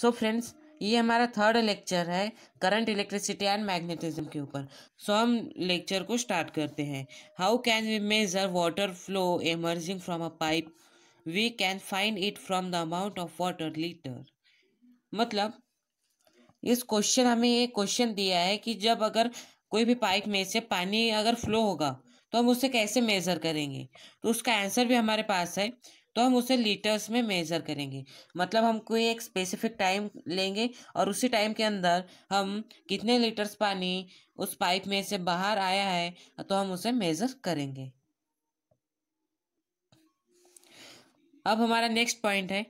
सो friends ये हमारा third lecture है करंट इलेक्ट्रिसिटी एंड मैग्नेटिज्म के ऊपर सो so, हम लेक्चर को स्टार्ट करते हैं how can we measure water flow emerging from a pipe we can find it from the amount of water litre मतलब इस क्वेश्चन हमें ये क्वेश्चन दिया है कि जब अगर कोई भी पाइप में से पानी अगर फ्लो होगा तो हम उसे कैसे मेज़र करेंगे तो उसका आंसर भी हमारे पास है तो हम उसे लीटर्स में मेज़र करेंगे मतलब हम कोई एक स्पेसिफिक टाइम लेंगे और उसी टाइम के अंदर हम कितने लीटर्स पानी उस पाइप में से बाहर आया है तो हम उसे मेज़र करेंगे अब हमारा नेक्स्ट पॉइंट है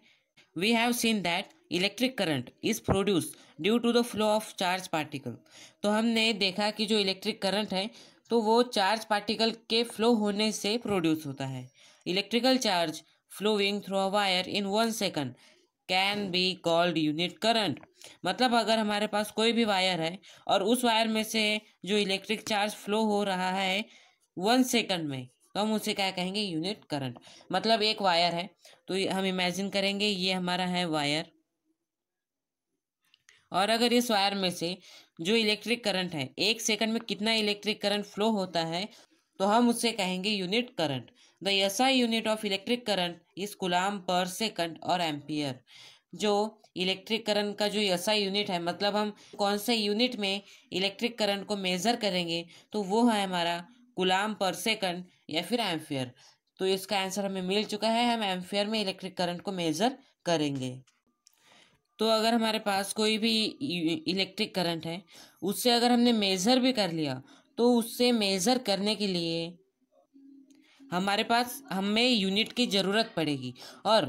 we have seen that electric current is produce due to the flow of charge particle तो हमने देखा कि जो इलेक्ट्रिक करंट है तो वो चार्ज पार्टिकल के फ्लो होने से प्रोड्यूस होता है electrical charge flowing through a wire in one second can be called unit current मतलब अगर हमारे पास कोई भी वायर है और उस वायर में से जो इलेक्ट्रिक चार्ज फ्लो हो रहा है वन सेकंड में तो हम उसे क्या कहेंगे यूनिट करंट मतलब एक वायर है तो हम इमेजिन करेंगे ये हमारा है वायर और अगर इस वायर में से जो इलेक्ट्रिक करंट है एक सेकंड में कितना इलेक्ट्रिक करंट फ्लो होता है तो हम उसे कहेंगे unit current the SI unit of electric current is coulomb per second और एम्पियर जो इलेक्ट्रिक करंट का जो ऐसा यूनिट है मतलब हम कौन से यूनिट में इलेक्ट्रिक करंट को मेज़र करेंगे तो वो है हमारा गुलाम पर सेकंड या फिर एम्फियर तो इसका आंसर हमें मिल चुका है हम एम्फियर में इलेक्ट्रिक करंट को मेज़र करेंगे तो अगर हमारे पास कोई भी इलेक्ट्रिक करंट है उससे अगर हमने मेज़र भी कर लिया तो उससे मेज़र करने के लिए हमारे पास हमें यूनिट की ज़रूरत पड़ेगी और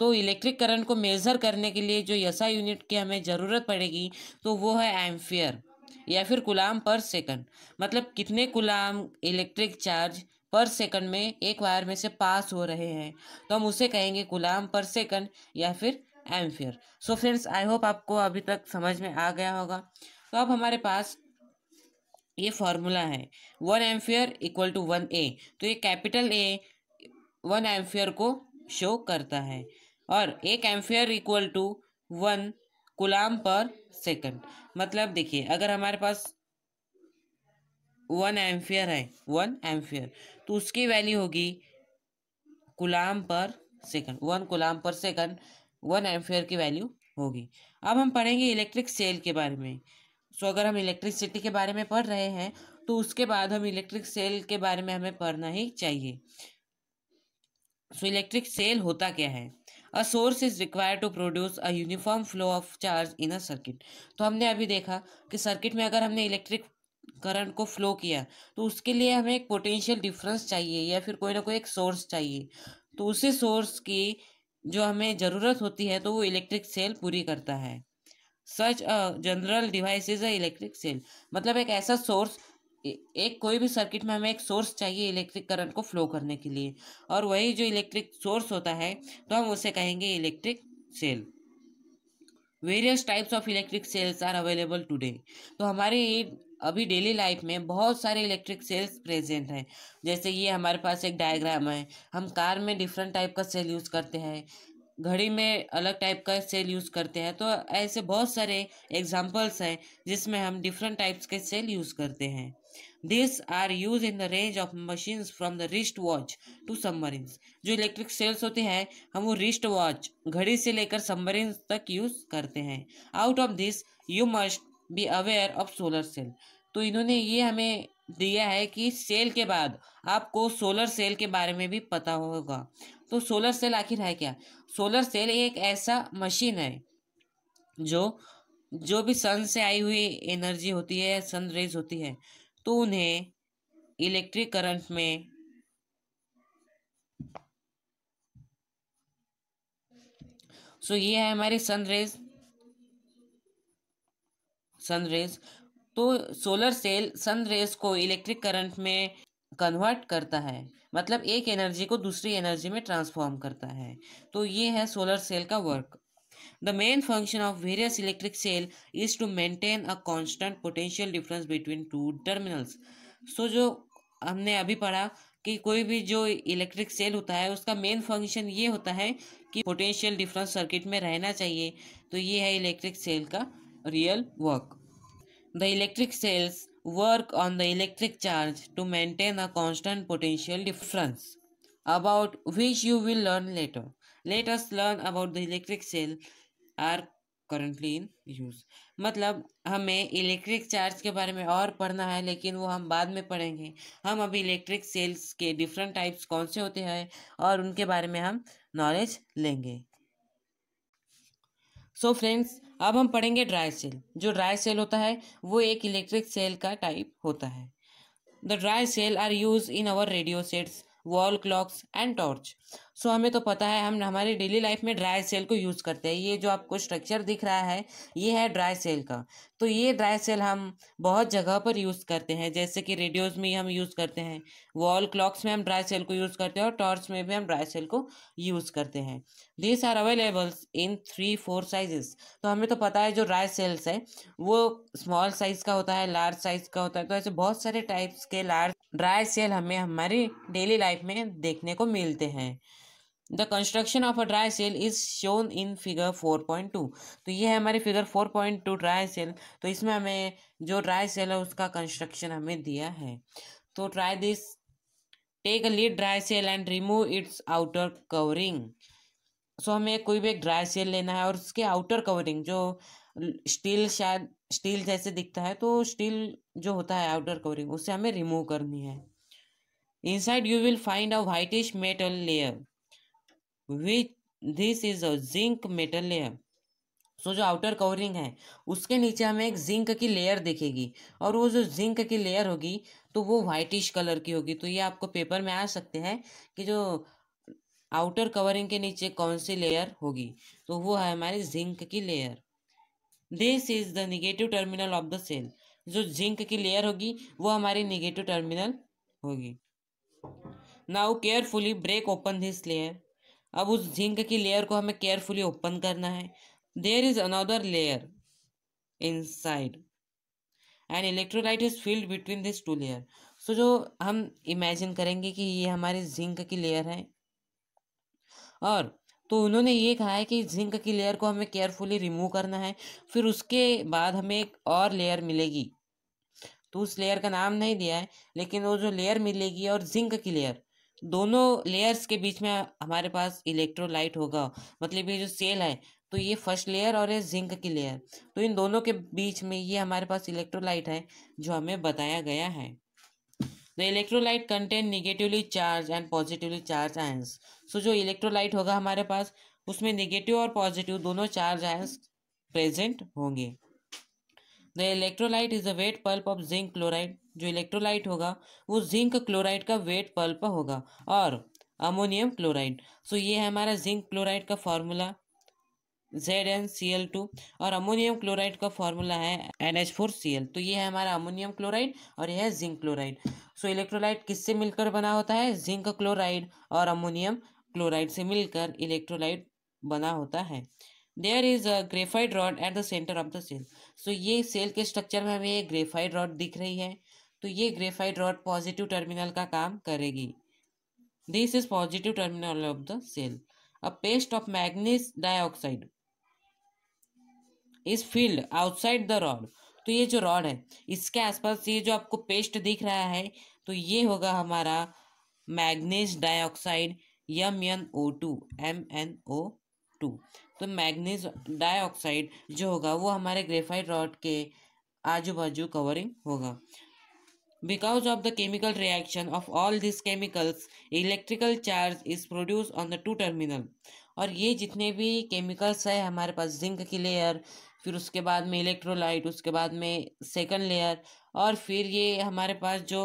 तो इलेक्ट्रिक करंट को मेज़र करने के लिए जो यसा यूनिट की हमें ज़रूरत पड़ेगी तो वो है एम्फियर या फिर गुलाम पर सेकंड मतलब कितने coulomb electric charge per second में एक वायर में से पास हो रहे हैं तो हम उसे कहेंगे गुलाम पर सेकंड या फिर एम्फियर सो फ्रेंड्स आई होप आपको अभी तक समझ में आ गया होगा तो अब हमारे पास ये फॉर्मूला है one ampere equal to one A तो ये कैपिटल ए वन एम्फियर को शो करता है और एक ampere equal to one coulomb per second मतलब देखिए अगर हमारे पास वन एम्फियर है वन एम्फियर तो उसकी वैल्यू होगी गुलाम per second one coulomb per second one एम्फियर की वैल्यू होगी अब हम पढ़ेंगे इलेक्ट्रिक सेल के बारे में सो अगर हम इलेक्ट्रिसिटी के बारे में पढ़ रहे हैं तो उसके बाद हम इलेक्ट्रिक सेल के बारे में हमें पढ़ना ही चाहिए सो इलेक्ट्रिक सेल होता क्या है a source is require to produce a uniform flow of charge in a circuit तो हमने अभी देखा कि सर्किट में अगर हमने इलेक्ट्रिक करंट को फ्लो किया तो उसके लिए हमें एक पोटेंशियल डिफरेंस चाहिए या फिर कोई ना कोई एक सोर्स चाहिए तो उसी सोर्स की जो हमें ज़रूरत होती है तो वो इलेक्ट्रिक सेल पूरी करता है such general device is a electric cell मतलब एक ऐसा सोर्स एक कोई भी सर्किट में हमें एक सोर्स चाहिए इलेक्ट्रिक करंट को फ्लो करने के लिए और वही जो इलेक्ट्रिक सोर्स होता है तो हम उसे कहेंगे electric cell various types of electric cells are available today तो हमारे अभी डेली लाइफ में बहुत सारे इलेक्ट्रिक सेल्स प्रेजेंट हैं जैसे ये हमारे पास एक डायग्राम है हम कार में डिफरेंट टाइप का सेल यूज़ करते हैं घड़ी में अलग टाइप का सेल यूज़ करते हैं तो ऐसे बहुत सारे एग्जाम्पल्स हैं जिसमें हम डिफरेंट टाइप्स के सेल यूज़ करते हैं this are use in the range of machines from the wrist watch to submarines जो इलेक्ट्रिक सेल्स होते हैं हम वो रिस्ट वॉच घड़ी से लेकर सबमरीन्स तक यूज़ करते हैं out of this you must be aware of solar cell तो इन्होंने ये हमें दिया है कि सेल के बाद आपको सोलर सेल के बारे में भी पता होगा तो सोलर सेल आखिर है क्या सोलर सेल एक ऐसा मशीन है जो जो भी सन से आई हुई एनर्जी होती है सन रेज होती है तो उन्हें इलेक्ट्रिक करंट में सो ये है हमारी सन रेज सन रेज तो सोलर सेल सन रेज को इलेक्ट्रिक करंट में कन्वर्ट करता है मतलब एक एनर्जी को दूसरी एनर्जी में ट्रांसफॉर्म करता है तो ये है सोलर सेल का work the main function of various electric cell is to maintain a constant potential difference between two terminals so जो हमने अभी पढ़ा कि कोई भी जो इलेक्ट्रिक सेल होता है उसका मेन फंक्शन ये होता है कि पोटेंशियल डिफरेंस सर्किट में रहना चाहिए तो ये है इलेक्ट्रिक सेल का real work the electric cells work on the electric charge to maintain a constant potential difference, about which you will learn later. Let us learn about the electric cell are currently in use. मतलब हमें electric charge के बारे में और पढ़ना है लेकिन वो हम बाद में पढ़ेंगे हम अभी इलेक्ट्रिक सेल्स के डिफरेंट टाइप्स कौन से होते हैं और उनके बारे में हम नॉलेज लेंगे सो so फ्रेंड्स अब हम पढ़ेंगे ड्राई सेल जो ड्राई सेल होता है वो एक इलेक्ट्रिक सेल का टाइप होता है the dry cell are use in our radio sets wall clocks and torch so हमें तो पता है हम हमारे डेली लाइफ में ड्राई सेल को यूज़ करते हैं ये जो आपको स्ट्रक्चर दिख रहा है ये है ड्राई सेल का तो ये ड्राई सेल हम बहुत जगह पर यूज़ करते हैं जैसे कि रेडियोज़ में हम यूज़ करते हैं वॉल क्लॉक्स में हम ड्राई सेल को यूज़ करते हैं और टॉर्च में भी हम ड्राई सेल को यूज़ करते हैं this are availables in three four sizes तो हमें तो पता है जो ड्राई सेल्स है वो स्मॉल साइज़ का होता है लार्ज साइज़ का होता है तो ऐसे बहुत सारे टाइप्स के लार्ज ड्राई सेल हमें हमारी डेली लाइफ में देखने को मिलते हैं the construction of a dry cell is shown in figure four point two तो ये है हमारी figure four point two dry cell तो इसमें हमें जो ड्राई सेल है उसका कंस्ट्रक्शन हमें दिया है तो try this take a lead dry cell and remove its outer covering so हमें कोई भी एक ड्राई सेल लेना है और उसके आउटर कवरिंग जो स्टील शायद स्टील जैसे दिखता है तो स्टील जो होता है आउटर कवरिंग उसे हमें रिमूव करनी है inside you will find a whitish metal layer with this is zinc metal layer so जो आउटर कवरिंग है उसके नीचे हमें एक जिंक की लेयर दिखेगी और वो जो जिंक की लेयर होगी तो वो व्हाइटिश कलर की होगी तो ये आपको पेपर में आ सकते हैं कि जो आउटर कवरिंग के नीचे कौन सी लेयर होगी तो वो है हमारी जिंक की layer this is the negative terminal of the cell जो जिंक की लेयर होगी वो हमारी निगेटिव टर्मिनल होगी now carefully break open this layer अब उस जिंक की लेयर को हमें केयरफुली ओपन करना है there is another layer inside and electrolyte is filled between this two layer so जो हम इमेजिन करेंगे कि ये हमारे जिंक की लेयर है और तो उन्होंने ये कहा है कि जिंक की लेयर को हमें केयरफुली रिमूव करना है फिर उसके बाद हमें एक और लेयर मिलेगी तो उस लेयर का नाम नहीं दिया है लेकिन वो जो लेयर मिलेगी और जिंक की लेयर दोनों लेयर्स के बीच में हमारे पास इलेक्ट्रोलाइट होगा मतलब ये जो सेल है तो ये फर्स्ट लेयर और ये जिंक की लेयर तो इन दोनों के बीच में ये हमारे पास इलेक्ट्रोलाइट है जो हमें बताया गया है the electrolyte contain negatively charge and positively charge ions so जो इलेक्ट्रोलाइट होगा हमारे पास उसमें निगेटिव और पॉजिटिव दोनों चार्ज आयंस प्रेजेंट होंगे the electrolyte is a wet pulp of zinc chloride जो इलेक्ट्रोलाइट होगा वो जिंक क्लोराइड का वेट पल्प होगा और अमोनियम क्लोराइड सो ये है हमारा जिंक क्लोराइड का formula Z N C L two और अमोनियम क्लोराइड का फॉर्मूला है N H four C L तो ये है हमारा अमोनियम क्लोराइड और यह है जिंक क्लोराइड सो इलेक्ट्रोलाइट किससे मिलकर बना होता है जिंक क्लोराइड और अमोनियम क्लोराइड से मिलकर इलेक्ट्रोलाइट बना होता है there is a graphite rod at the centre of the cell so ये सेल के स्ट्रक्चर में हमें ये ग्रेफाइड रॉड दिख रही है तो ये ग्रेफाइट रॉड पॉजिटिव टर्मिनल का काम करेगी this is positive terminal of the cell a paste of manganese dioxide is filled outside the rod तो ये जो रॉड है इसके आसपास ये जो आपको पेस्ट दिख रहा है तो ये होगा हमारा manganese dioxide M N O two M N O two तो मैग्नीस डाइऑक्साइड जो होगा वो हमारे ग्रेफाइट रॉड के आजू बाजू कवरिंग होगा Because of the chemical reaction of all these chemicals, electrical charge is produced on the two terminal. और ये जितने भी chemicals है हमारे पास zinc की layer फिर उसके बाद में electrolyte उसके बाद में second layer और फिर ये हमारे पास जो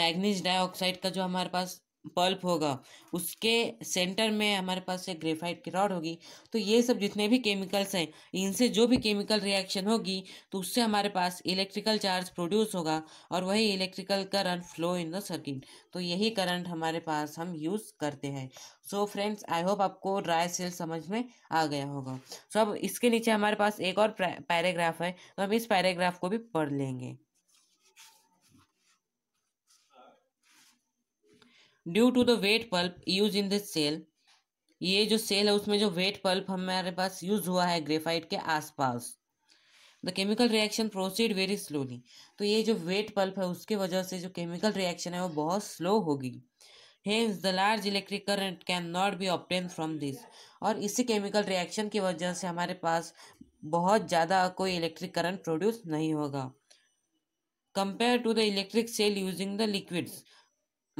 मैग्नीज डाइऑक्साइड का जो हमारे पास पल्प होगा उसके सेंटर में हमारे पास एक ग्रेफाइट की रॉड होगी तो ये सब जितने भी केमिकल्स हैं इनसे जो भी केमिकल रिएक्शन होगी तो उससे हमारे पास इलेक्ट्रिकल चार्ज प्रोड्यूस होगा और वही electrical current flow in the circuit तो यही करंट हमारे पास हम यूज़ करते हैं सो फ्रेंड्स आई होप आपको ड्राई सेल समझ में आ गया होगा सो so, अब इसके नीचे हमारे पास एक और पैराग्राफ है तो हम इस पैराग्राफ को भी पढ़ लेंगे due to the wet pulp use in this cell ये जो सेल है उसमें जो वेट पल्प हमारे पास यूज हुआ है ग्रेफाइट के आसपास the chemical reaction proceed very slowly तो ये जो वेट पल्प है उसके वजह से जो केमिकल रिएक्शन है वो बहुत स्लो होगी hence the large electric current can not be obtain from this और इसी केमिकल रिएक्शन की वजह से हमारे पास बहुत ज़्यादा कोई इलेक्ट्रिक करंट प्रोड्यूस नहीं होगा compare to the electric cell using the liquids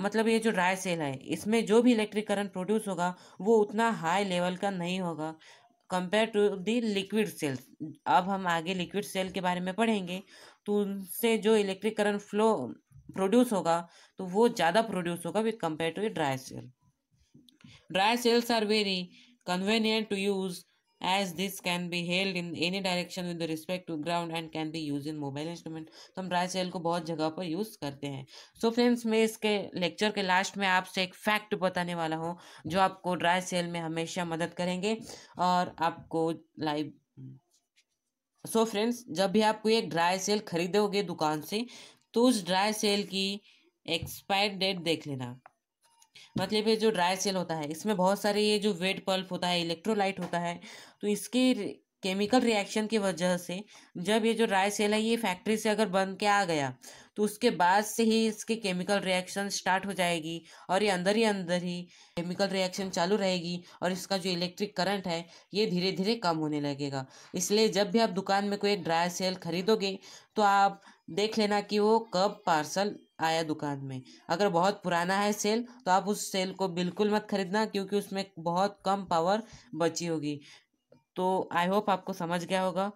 मतलब ये जो ड्राई सेल है इसमें जो भी इलेक्ट्रिक करंट प्रोड्यूस होगा वो उतना हाई लेवल का नहीं होगा compare to the liquid cells अब हम आगे लिक्विड सेल के बारे में पढ़ेंगे तो उनसे जो इलेक्ट्रिक करंट फ्लो प्रोड्यूस होगा तो वो ज़्यादा प्रोड्यूस होगा with compare to dry cell dry cells are very convenient to use as this can be held in any direction with respect to ground and can be used in mobile instrument तो हम dry cell को बहुत जगह पर use करते हैं सो so friends मैं इसके लेक्चर के लास्ट में आपसे एक फैक्ट बताने वाला हूँ जो आपको ड्राई सेल में हमेशा मदद करेंगे और आपको लाइव सो फ्रेंड्स जब भी आप कोई एक ड्राई सेल खरीदोगे दुकान से तो उस ड्राई सेल की एक्सपायर डेट देख लेना मतलब ये जो ड्राई सेल होता है इसमें बहुत सारे ये जो वेट पल्प होता है इलेक्ट्रोलाइट होता है तो इसकी केमिकल रिएक्शन की वजह से जब ये जो ड्राई सेल है ये फैक्ट्री से अगर बन के आ गया तो उसके बाद से ही इसकी केमिकल रिएक्शन स्टार्ट हो जाएगी और ये अंदर ही अंदर ही केमिकल रिएक्शन चालू रहेगी और इसका जो इलेक्ट्रिक करंट है ये धीरे धीरे कम होने लगेगा इसलिए जब भी आप दुकान में कोई ड्राई सेल खरीदोगे तो आप देख लेना कि वो कब पार्सल आया दुकान में अगर बहुत पुराना है सेल तो आप उस सेल को बिल्कुल मत खरीदना क्योंकि उसमें बहुत कम पावर बची होगी तो आई होप आपको समझ गया होगा